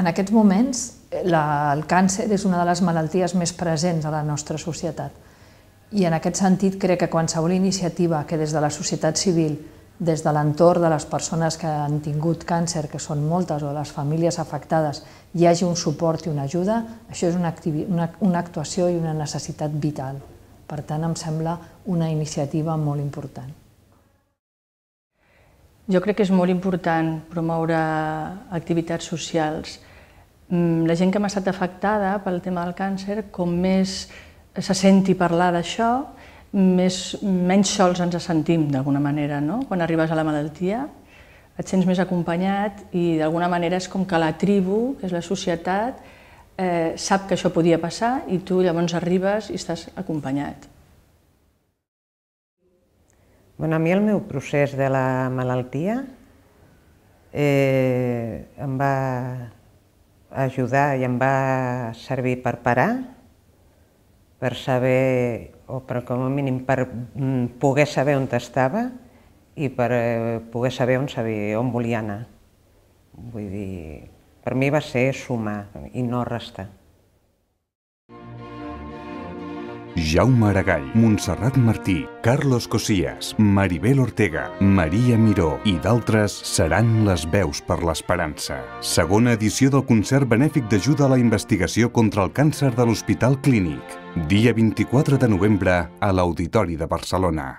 En aquests moments, la, el càncer és una de les malalties més presents a la nostra societat. I en aquest sentit crec que qualsevol iniciativa que des de la societat civil, des de l'entorn de les persones que han tingut càncer, que són moltes, o les famílies afectades, hi hagi un suport i una ajuda, això és una, una, una actuació i una necessitat vital. Per tant, em sembla una iniciativa molt important. Jo crec que és molt important promoure activitats socials. Mm, la gent que m'ha estat afectada pel tema del càncer, com més se senti parlar d'això, més, menys sols ens sentim, d'alguna manera, no? Quan arribes a la malaltia, et sents més acompanyat i d'alguna manera és com que la tribu, que és la societat, eh, sap que això podia passar i tu llavors arribes i estàs acompanyat. Bueno, a mi el meu procés de la malaltia eh, em va ajudar i em va servir per parar, per saber, o per, com a mínim per mm, poder saber on estava i per eh, poder saber on, sabia, on volia anar. Vull dir, per mi va ser sumar i no restar. Jaume Aragall, Montserrat Martí, Carlos Cosías, Maribel Ortega, Maria Miró i d'altres seran les veus per l'esperança. Segona edició del concert benèfic d'ajuda a la investigació contra el càncer de l'Hospital Clínic. Dia 24 de novembre a l'Auditori de Barcelona.